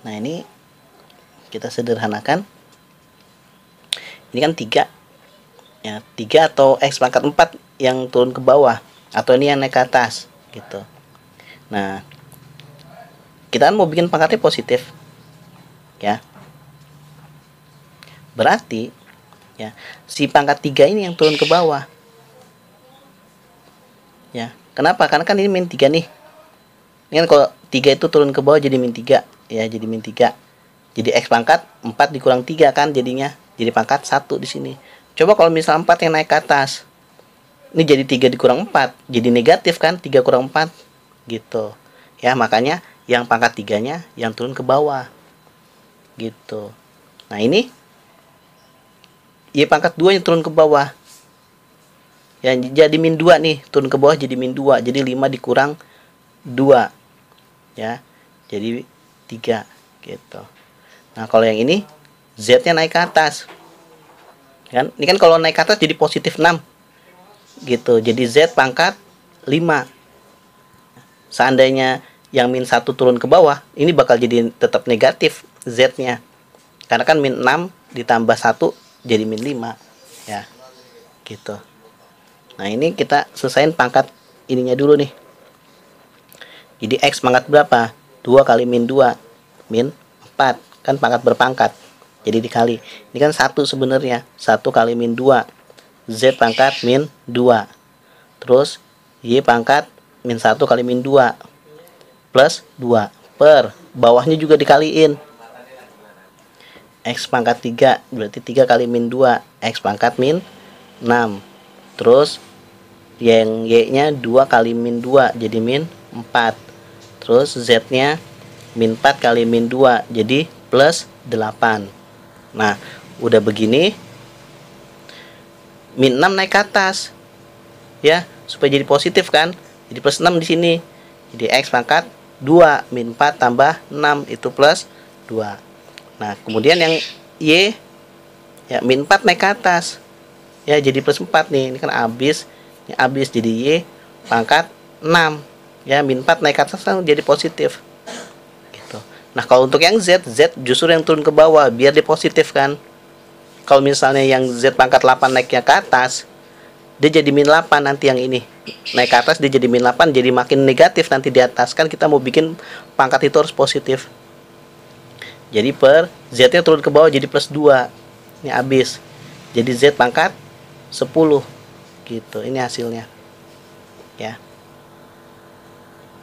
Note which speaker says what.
Speaker 1: nah ini kita sederhanakan ini kan tiga ya tiga atau X eh, pangkat empat yang turun ke bawah atau ini yang naik ke atas gitu nah kita kan mau bikin pangkatnya positif ya berarti ya si pangkat tiga ini yang turun ke bawah ya kenapa karena kan ini min 3 nih ini kan kalau 3 itu turun ke bawah jadi min 3 ya jadi min 3 jadi X pangkat 4 dikurang 3 kan jadinya jadi pangkat 1 di sini coba kalau misal 4 yang naik ke atas ini jadi 3 dikurang 4 jadi negatif kan 3 kurang 4 gitu ya makanya yang pangkat 3 nya yang turun ke bawah gitu nah ini Y ya, pangkat 2 yang turun ke bawah ya jadi min 2 nih turun ke bawah jadi min 2 jadi 5 dikurang 2 ya jadi 3 gitu. Nah, kalau yang ini Z-nya naik ke atas. Kan? Ini kan kalau naik ke atas jadi positif 6. Gitu. Jadi Z pangkat 5. Seandainya yang min 1 turun ke bawah, ini bakal jadi tetap negatif Z-nya. Karena kan min 6 ditambah 1 jadi min 5. Ya. Gitu. Nah, ini kita selesain pangkat ininya dulu nih. Jadi X pangkat berapa? 2 kali min 2 min 4 kan pangkat berpangkat jadi dikali ini kan satu sebenarnya satu kali min 2 Z pangkat min 2 terus Y pangkat min 1 kali min 2 plus 2 per bawahnya juga dikaliin X pangkat 3 berarti 3 kali min 2 X pangkat min 6 terus yang Y nya 2 kali min 2 jadi min 4 terus Z nya min 4 kali min 2 jadi plus 8 nah udah begini min 6 naik ke atas ya supaya jadi positif kan jadi plus 6 di sini jadi X pangkat 2 min 4 tambah 6 itu plus 2 nah kemudian yang Y ya min 4 naik ke atas ya jadi plus 4 nih ini kan abis ini abis jadi Y pangkat 6 ya min 4 naik ke atas kan jadi positif gitu nah kalau untuk yang Z Z justru yang turun ke bawah biar dia positif kan kalau misalnya yang Z pangkat 8 naiknya ke atas dia jadi min 8 nanti yang ini naik ke atas dia jadi min 8 jadi makin negatif nanti di atas kan kita mau bikin pangkat itu harus positif jadi per Z nya turun ke bawah jadi plus 2 ini habis jadi Z pangkat 10 gitu ini hasilnya ya